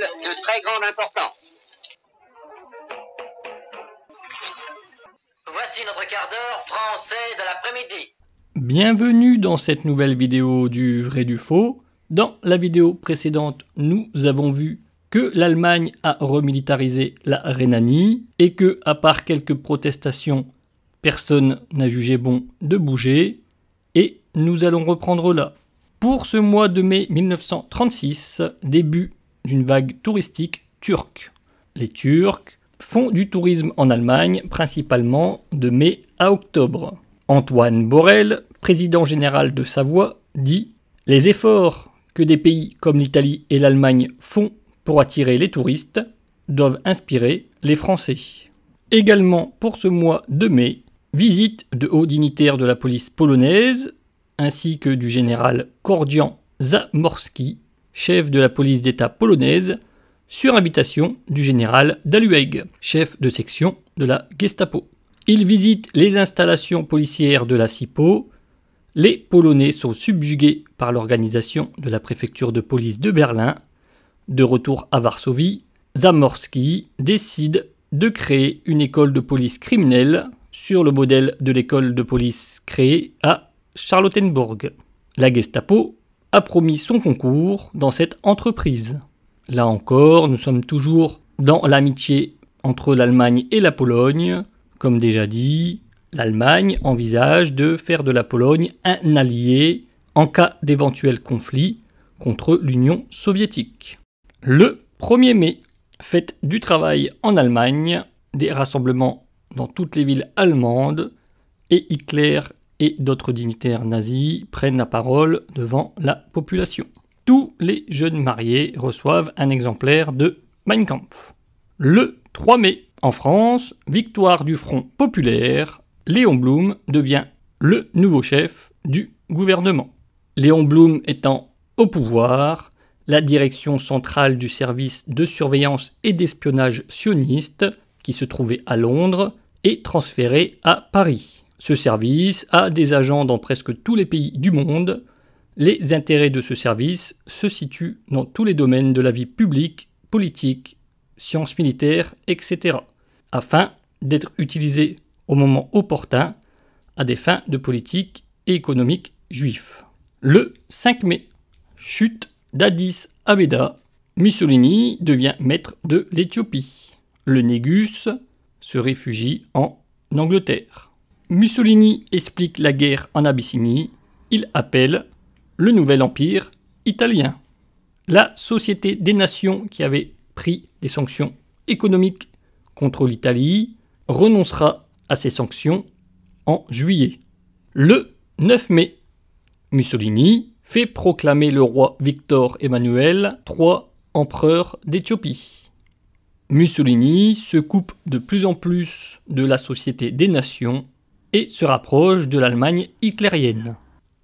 de très grande importance. Voici notre quart d'heure français de l'après-midi. Bienvenue dans cette nouvelle vidéo du vrai du faux. Dans la vidéo précédente, nous avons vu que l'Allemagne a remilitarisé la Rhénanie et que, à part quelques protestations, personne n'a jugé bon de bouger. Et nous allons reprendre là. Pour ce mois de mai 1936, début d'une vague touristique turque. Les Turcs font du tourisme en Allemagne principalement de mai à octobre. Antoine Borel, président général de Savoie, dit Les efforts que des pays comme l'Italie et l'Allemagne font pour attirer les touristes doivent inspirer les Français. Également pour ce mois de mai, visite de hauts dignitaires de la police polonaise ainsi que du général Kordian Zamorski chef de la police d'État polonaise, sur invitation du général Dalueg, chef de section de la Gestapo. Il visite les installations policières de la CIPO. Les Polonais sont subjugués par l'organisation de la préfecture de police de Berlin. De retour à Varsovie, Zamorski décide de créer une école de police criminelle sur le modèle de l'école de police créée à Charlottenburg. La Gestapo a promis son concours dans cette entreprise. Là encore, nous sommes toujours dans l'amitié entre l'Allemagne et la Pologne. Comme déjà dit, l'Allemagne envisage de faire de la Pologne un allié en cas d'éventuel conflit contre l'Union soviétique. Le 1er mai, fête du travail en Allemagne, des rassemblements dans toutes les villes allemandes, et Hitler et d'autres dignitaires nazis prennent la parole devant la population. Tous les jeunes mariés reçoivent un exemplaire de Mein Kampf. Le 3 mai, en France, victoire du Front populaire, Léon Blum devient le nouveau chef du gouvernement. Léon Blum étant au pouvoir, la direction centrale du service de surveillance et d'espionnage sioniste, qui se trouvait à Londres, est transférée à Paris. Ce service a des agents dans presque tous les pays du monde. Les intérêts de ce service se situent dans tous les domaines de la vie publique, politique, sciences militaires, etc., afin d'être utilisé au moment opportun à des fins de politique et économique juif. Le 5 mai, chute d'Addis Abeba, Mussolini devient maître de l'Éthiopie. Le Négus se réfugie en Angleterre. Mussolini explique la guerre en Abyssinie. Il appelle le nouvel empire italien. La Société des Nations, qui avait pris des sanctions économiques contre l'Italie, renoncera à ces sanctions en juillet. Le 9 mai, Mussolini fait proclamer le roi Victor Emmanuel III empereur d'Éthiopie. Mussolini se coupe de plus en plus de la Société des Nations et se rapproche de l'Allemagne hitlérienne.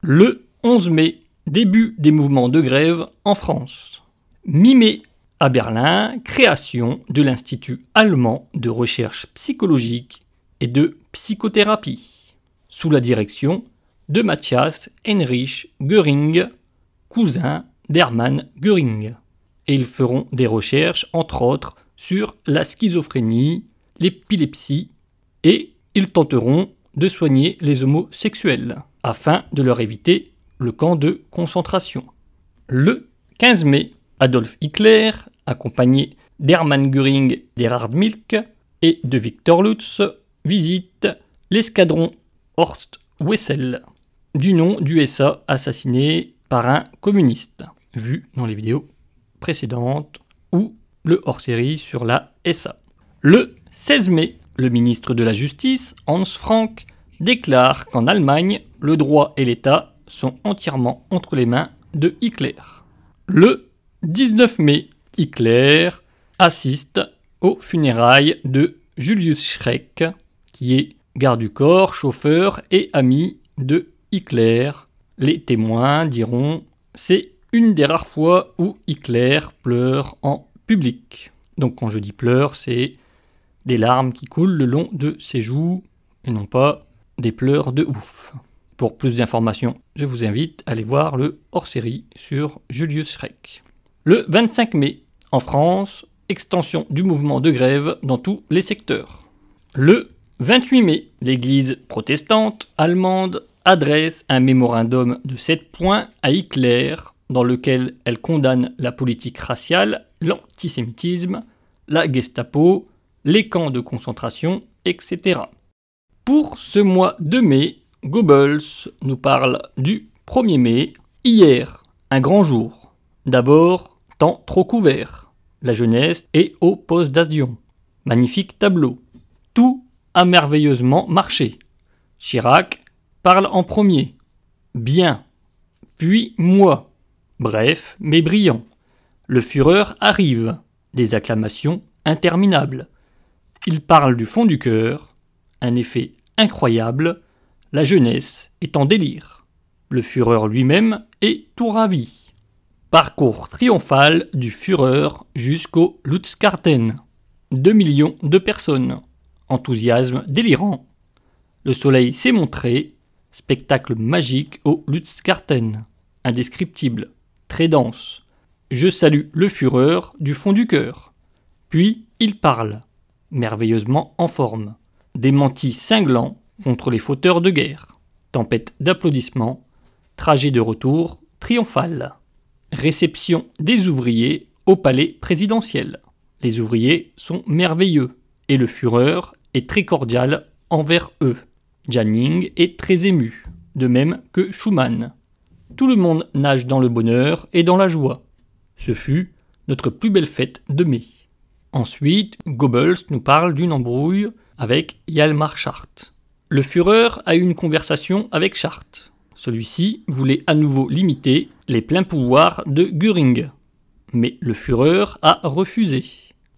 Le 11 mai, début des mouvements de grève en France. Mi-mai, à Berlin, création de l'Institut allemand de recherche psychologique et de psychothérapie, sous la direction de Matthias Heinrich Göring, cousin d'Hermann Göring. Et ils feront des recherches, entre autres, sur la schizophrénie, l'épilepsie, et ils tenteront de soigner les homosexuels, afin de leur éviter le camp de concentration. Le 15 mai, Adolf Hitler, accompagné d'Hermann Göring, d'Erhard Milk et de Victor Lutz, visite l'escadron Horst Wessel, du nom du SA assassiné par un communiste, vu dans les vidéos précédentes ou le hors-série sur la SA. Le 16 mai, le ministre de la Justice, Hans Frank, déclare qu'en Allemagne, le droit et l'État sont entièrement entre les mains de Hitler. Le 19 mai, Hitler assiste aux funérailles de Julius Schreck, qui est garde du corps, chauffeur et ami de Hitler. Les témoins diront c'est une des rares fois où Hitler pleure en public. Donc quand je dis pleure, c'est des larmes qui coulent le long de ses joues et non pas des pleurs de ouf. Pour plus d'informations, je vous invite à aller voir le hors-série sur Julius Schreck. Le 25 mai, en France, extension du mouvement de grève dans tous les secteurs. Le 28 mai, l'Église protestante allemande adresse un mémorandum de 7 points à Hitler dans lequel elle condamne la politique raciale, l'antisémitisme, la Gestapo, les camps de concentration, etc. Pour ce mois de mai, Goebbels nous parle du 1er mai, hier, un grand jour. D'abord, temps trop couvert, la jeunesse est au poste d'Asdion. Magnifique tableau. Tout a merveilleusement marché. Chirac parle en premier. Bien. Puis moi. Bref, mais brillant. Le fureur arrive. Des acclamations interminables. Il parle du fond du cœur, un effet incroyable, la jeunesse est en délire. Le Führer lui-même est tout ravi. Parcours triomphal du Führer jusqu'au Lutzkarten. 2 millions de personnes. Enthousiasme délirant. Le soleil s'est montré. Spectacle magique au Lutzkarten. Indescriptible. Très dense. Je salue le Führer du fond du cœur. Puis il parle merveilleusement en forme. Démenti cinglant contre les fauteurs de guerre. Tempête d'applaudissements, trajet de retour triomphal. Réception des ouvriers au palais présidentiel. Les ouvriers sont merveilleux et le fureur est très cordial envers eux. Janning est très ému, de même que Schumann. Tout le monde nage dans le bonheur et dans la joie. Ce fut notre plus belle fête de mai. Ensuite, Goebbels nous parle d'une embrouille avec Yalmar Schacht. Le Führer a eu une conversation avec Schacht. Celui-ci voulait à nouveau limiter les pleins pouvoirs de Göring. Mais le Führer a refusé.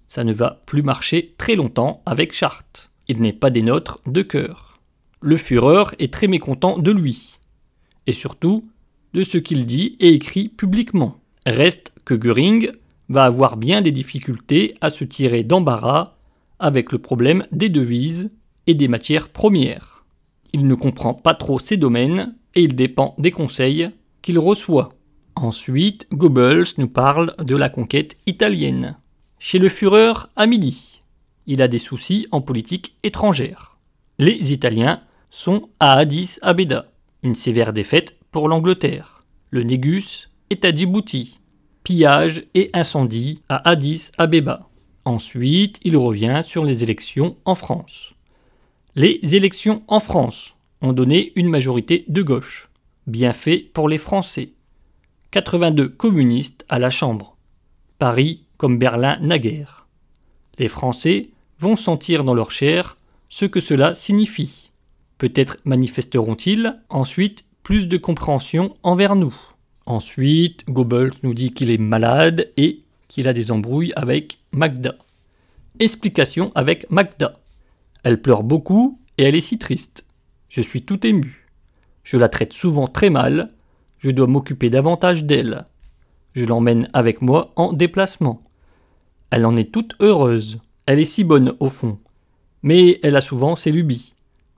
Ça ne va plus marcher très longtemps avec Schacht. Il n'est pas des nôtres de cœur. Le Führer est très mécontent de lui. Et surtout, de ce qu'il dit et écrit publiquement. Reste que Göring va avoir bien des difficultés à se tirer d'embarras avec le problème des devises et des matières premières. Il ne comprend pas trop ces domaines et il dépend des conseils qu'il reçoit. Ensuite, Goebbels nous parle de la conquête italienne. Chez le Führer à midi, il a des soucis en politique étrangère. Les Italiens sont à Addis Abeda, une sévère défaite pour l'Angleterre. Le Négus est à Djibouti pillage et incendie à Addis Abeba. Ensuite, il revient sur les élections en France. Les élections en France ont donné une majorité de gauche. Bien fait pour les Français. 82 communistes à la Chambre. Paris comme Berlin naguère. Les Français vont sentir dans leur chair ce que cela signifie. Peut-être manifesteront-ils ensuite plus de compréhension envers nous. Ensuite, Goebbels nous dit qu'il est malade et qu'il a des embrouilles avec Magda. Explication avec Magda. Elle pleure beaucoup et elle est si triste. Je suis tout ému. Je la traite souvent très mal. Je dois m'occuper davantage d'elle. Je l'emmène avec moi en déplacement. Elle en est toute heureuse. Elle est si bonne au fond. Mais elle a souvent ses lubies,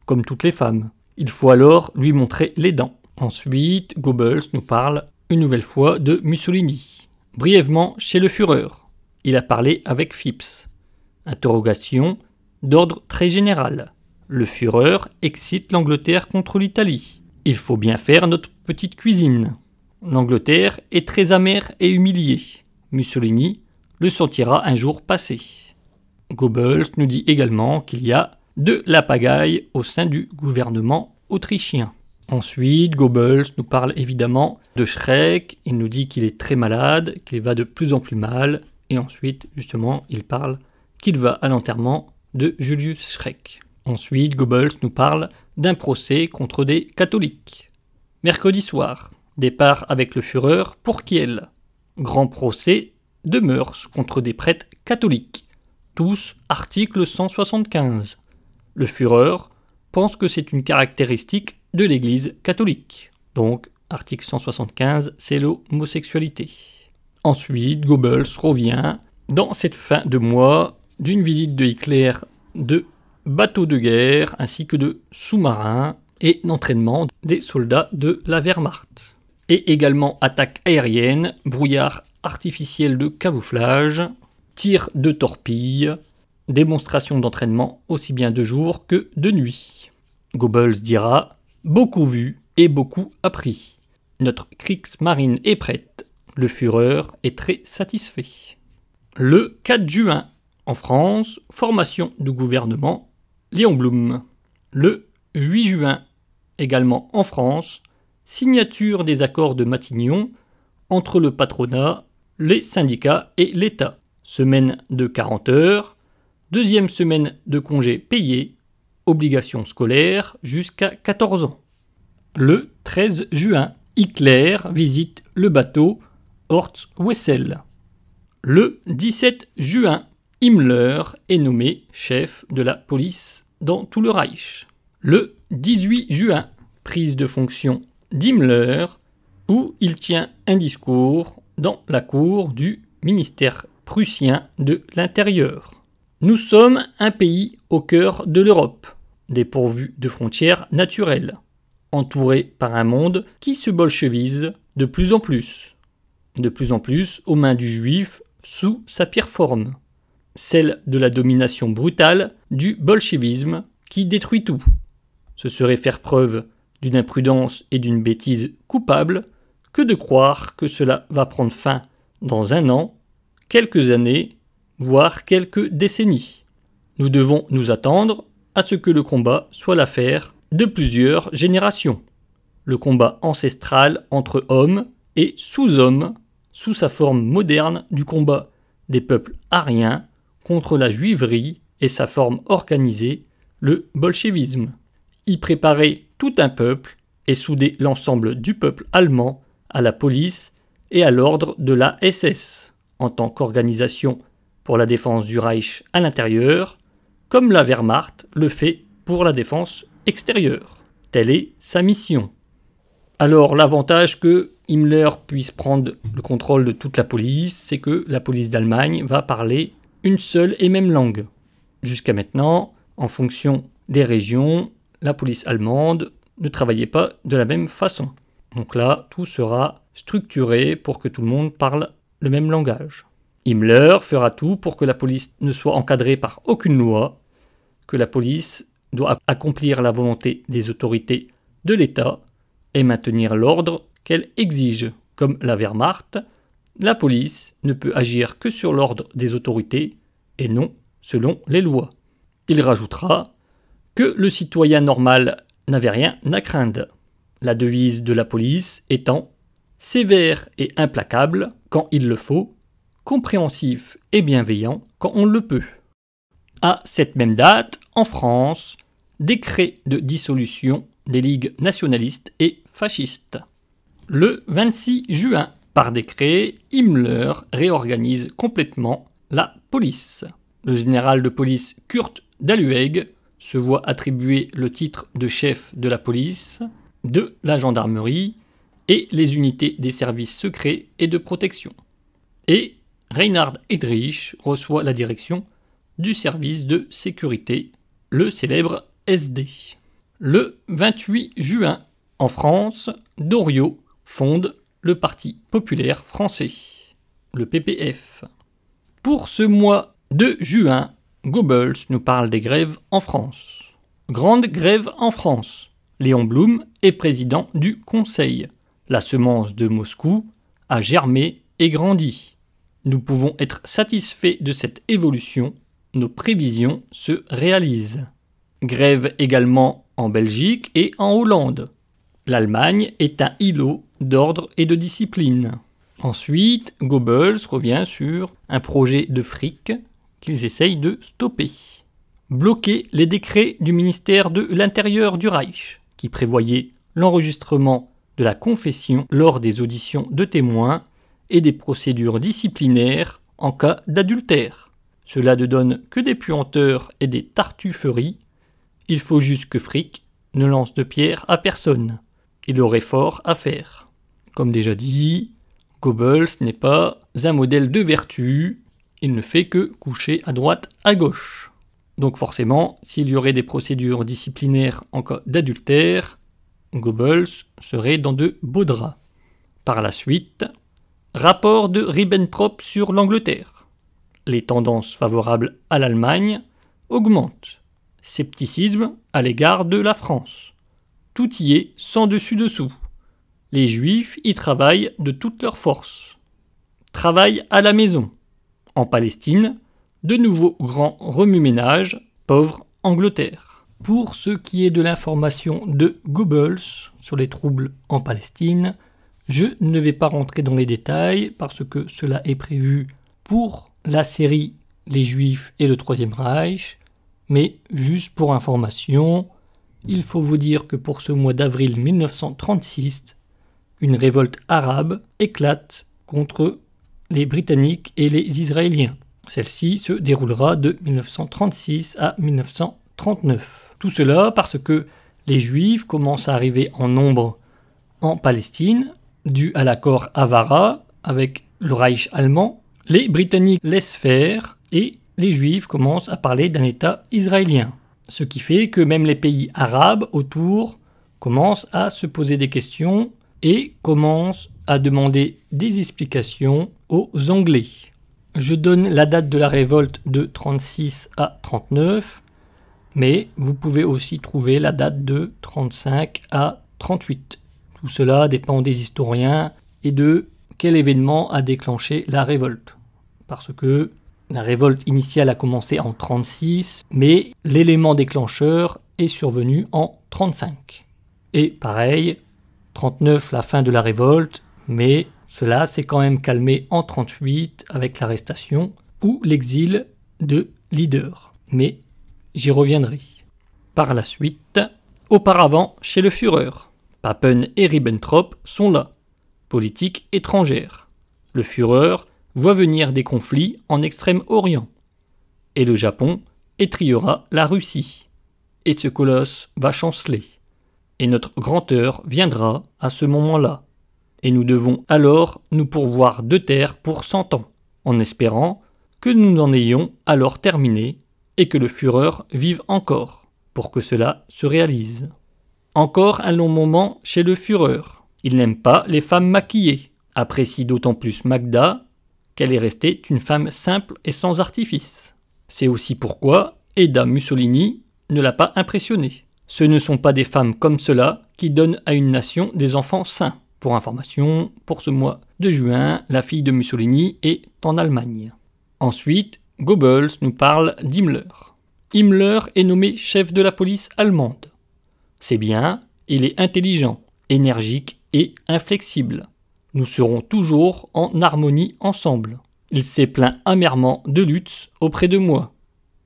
comme toutes les femmes. Il faut alors lui montrer les dents. Ensuite, Goebbels nous parle une nouvelle fois de Mussolini. Brièvement, chez le Führer, il a parlé avec Phipps. Interrogation d'ordre très général. Le Führer excite l'Angleterre contre l'Italie. Il faut bien faire notre petite cuisine. L'Angleterre est très amère et humiliée. Mussolini le sentira un jour passé. Goebbels nous dit également qu'il y a de la pagaille au sein du gouvernement autrichien. Ensuite, Goebbels nous parle évidemment de Shrek, il nous dit qu'il est très malade, qu'il va de plus en plus mal, et ensuite, justement, il parle qu'il va à l'enterrement de Julius Shrek. Ensuite, Goebbels nous parle d'un procès contre des catholiques. Mercredi soir, départ avec le Führer pour Kiel. Grand procès de mœurs contre des prêtres catholiques. Tous article 175. Le Führer pense que c'est une caractéristique de l'Église catholique. Donc, article 175, c'est l'homosexualité. Ensuite, Goebbels revient dans cette fin de mois d'une visite de Hitler de bateaux de guerre ainsi que de sous-marins et d'entraînement des soldats de la Wehrmacht. Et également attaque aérienne, brouillard artificiel de camouflage, tir de torpilles, démonstration d'entraînement aussi bien de jour que de nuit. Goebbels dira Beaucoup vu et beaucoup appris. Notre marine est prête. Le Führer est très satisfait. Le 4 juin, en France, formation du gouvernement, Léon Blum. Le 8 juin, également en France, signature des accords de Matignon entre le patronat, les syndicats et l'État. Semaine de 40 heures, Deuxième semaine de congé payé, obligation scolaire jusqu'à 14 ans. Le 13 juin, Hitler visite le bateau Hortwessel. wessel Le 17 juin, Himmler est nommé chef de la police dans tout le Reich. Le 18 juin, prise de fonction d'Himmler, où il tient un discours dans la cour du ministère prussien de l'Intérieur. Nous sommes un pays au cœur de l'Europe, dépourvu de frontières naturelles, entouré par un monde qui se bolchevise de plus en plus, de plus en plus aux mains du juif sous sa pire forme, celle de la domination brutale du bolchevisme qui détruit tout. Ce serait faire preuve d'une imprudence et d'une bêtise coupable que de croire que cela va prendre fin dans un an, quelques années voire quelques décennies. Nous devons nous attendre à ce que le combat soit l'affaire de plusieurs générations. Le combat ancestral entre hommes et sous-hommes, sous sa forme moderne du combat des peuples ariens contre la juiverie et sa forme organisée, le bolchevisme. Y préparer tout un peuple et souder l'ensemble du peuple allemand à la police et à l'ordre de la SS en tant qu'organisation pour la défense du Reich à l'intérieur, comme la Wehrmacht le fait pour la défense extérieure. Telle est sa mission. Alors l'avantage que Himmler puisse prendre le contrôle de toute la police, c'est que la police d'Allemagne va parler une seule et même langue. Jusqu'à maintenant, en fonction des régions, la police allemande ne travaillait pas de la même façon. Donc là, tout sera structuré pour que tout le monde parle le même langage. Himmler fera tout pour que la police ne soit encadrée par aucune loi, que la police doit accomplir la volonté des autorités de l'État et maintenir l'ordre qu'elle exige. Comme la Wehrmacht, la police ne peut agir que sur l'ordre des autorités et non selon les lois. Il rajoutera que le citoyen normal n'avait rien à craindre. La devise de la police étant sévère et implacable quand il le faut compréhensif et bienveillant quand on le peut. À cette même date, en France, décret de dissolution des ligues nationalistes et fascistes. Le 26 juin, par décret, Himmler réorganise complètement la police. Le général de police Kurt Dalueg se voit attribuer le titre de chef de la police, de la gendarmerie et les unités des services secrets et de protection. Et Reinhard Heydrich reçoit la direction du service de sécurité, le célèbre SD. Le 28 juin, en France, Doriot fonde le Parti populaire français, le PPF. Pour ce mois de juin, Goebbels nous parle des grèves en France. Grande grève en France. Léon Blum est président du Conseil. La semence de Moscou a germé et grandi. Nous pouvons être satisfaits de cette évolution, nos prévisions se réalisent. Grève également en Belgique et en Hollande. L'Allemagne est un îlot d'ordre et de discipline. Ensuite, Goebbels revient sur un projet de fric qu'ils essayent de stopper. Bloquer les décrets du ministère de l'Intérieur du Reich, qui prévoyait l'enregistrement de la confession lors des auditions de témoins et des procédures disciplinaires en cas d'adultère. Cela ne donne que des puanteurs et des tartufferies. Il faut juste que Frick ne lance de pierre à personne. Il aurait fort à faire. Comme déjà dit, Goebbels n'est pas un modèle de vertu. Il ne fait que coucher à droite, à gauche. Donc forcément, s'il y aurait des procédures disciplinaires en cas d'adultère, Goebbels serait dans de beaux draps. Par la suite, Rapport de Ribbentrop sur l'Angleterre. Les tendances favorables à l'Allemagne augmentent. Scepticisme à l'égard de la France. Tout y est sans dessus-dessous. Les Juifs y travaillent de toutes leurs forces. Travail à la maison. En Palestine, de nouveaux grands remue ménages pauvre Angleterre. Pour ce qui est de l'information de Goebbels sur les troubles en Palestine, je ne vais pas rentrer dans les détails parce que cela est prévu pour la série Les Juifs et le Troisième Reich, mais juste pour information, il faut vous dire que pour ce mois d'avril 1936, une révolte arabe éclate contre les Britanniques et les Israéliens. Celle-ci se déroulera de 1936 à 1939. Tout cela parce que les Juifs commencent à arriver en nombre en Palestine dû à l'accord Avara avec le Reich allemand, les Britanniques laissent faire et les Juifs commencent à parler d'un État israélien. Ce qui fait que même les pays arabes autour commencent à se poser des questions et commencent à demander des explications aux Anglais. Je donne la date de la révolte de 36 à 39, mais vous pouvez aussi trouver la date de 35 à 38. Tout cela dépend des historiens et de quel événement a déclenché la révolte. Parce que la révolte initiale a commencé en 36, mais l'élément déclencheur est survenu en 35. Et pareil, 39 la fin de la révolte, mais cela s'est quand même calmé en 38 avec l'arrestation ou l'exil de leader. Mais j'y reviendrai. Par la suite, auparavant chez le Führer. Papen et Ribbentrop sont là. Politique étrangère. Le Führer voit venir des conflits en Extrême-Orient. Et le Japon étriera la Russie. Et ce colosse va chanceler. Et notre grandeur viendra à ce moment-là. Et nous devons alors nous pourvoir de terre pour cent ans, en espérant que nous en ayons alors terminé et que le Führer vive encore, pour que cela se réalise. Encore un long moment chez le Führer. Il n'aime pas les femmes maquillées, apprécie d'autant plus Magda qu'elle est restée une femme simple et sans artifice. C'est aussi pourquoi Eda Mussolini ne l'a pas impressionnée. Ce ne sont pas des femmes comme cela qui donnent à une nation des enfants sains. Pour information, pour ce mois de juin, la fille de Mussolini est en Allemagne. Ensuite, Goebbels nous parle d'Himmler. Himmler est nommé chef de la police allemande. C'est bien, il est intelligent, énergique et inflexible. Nous serons toujours en harmonie ensemble. Il s'est plaint amèrement de Lutz auprès de moi.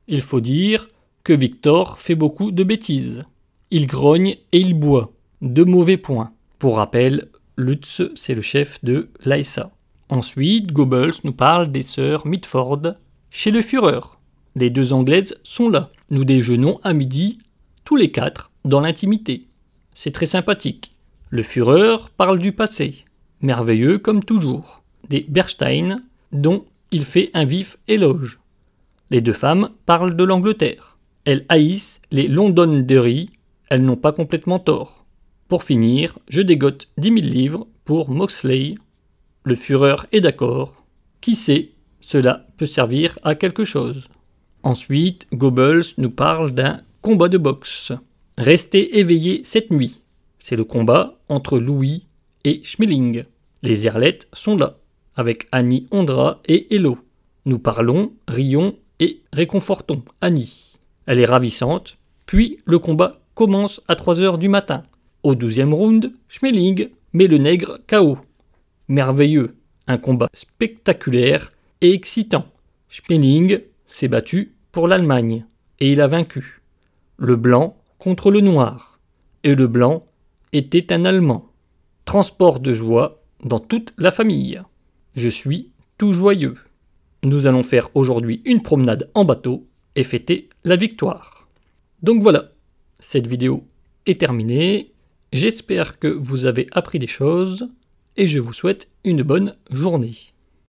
Il faut dire que Victor fait beaucoup de bêtises. Il grogne et il boit. De mauvais points. Pour rappel, Lutz, c'est le chef de l'ASA. Ensuite, Goebbels nous parle des sœurs Mitford chez le Führer. Les deux Anglaises sont là. Nous déjeunons à midi, tous les quatre, dans l'intimité. C'est très sympathique. Le Führer parle du passé, merveilleux comme toujours, des Bernstein, dont il fait un vif éloge. Les deux femmes parlent de l'Angleterre. Elles haïssent les Londonderry, elles n'ont pas complètement tort. Pour finir, je dégote 10 000 livres pour Moxley. Le Führer est d'accord. Qui sait, cela peut servir à quelque chose. Ensuite, Goebbels nous parle d'un combat de boxe. Restez éveillés cette nuit. C'est le combat entre Louis et Schmeling. Les Erlettes sont là, avec Annie Ondra et Hello. Nous parlons, rions et réconfortons Annie. Elle est ravissante, puis le combat commence à 3 heures du matin. Au douzième round, Schmeling met le nègre KO. Merveilleux, un combat spectaculaire et excitant. Schmeling s'est battu pour l'Allemagne et il a vaincu. Le blanc contre le noir, et le blanc était un Allemand. Transport de joie dans toute la famille. Je suis tout joyeux. Nous allons faire aujourd'hui une promenade en bateau et fêter la victoire. Donc voilà, cette vidéo est terminée. J'espère que vous avez appris des choses et je vous souhaite une bonne journée.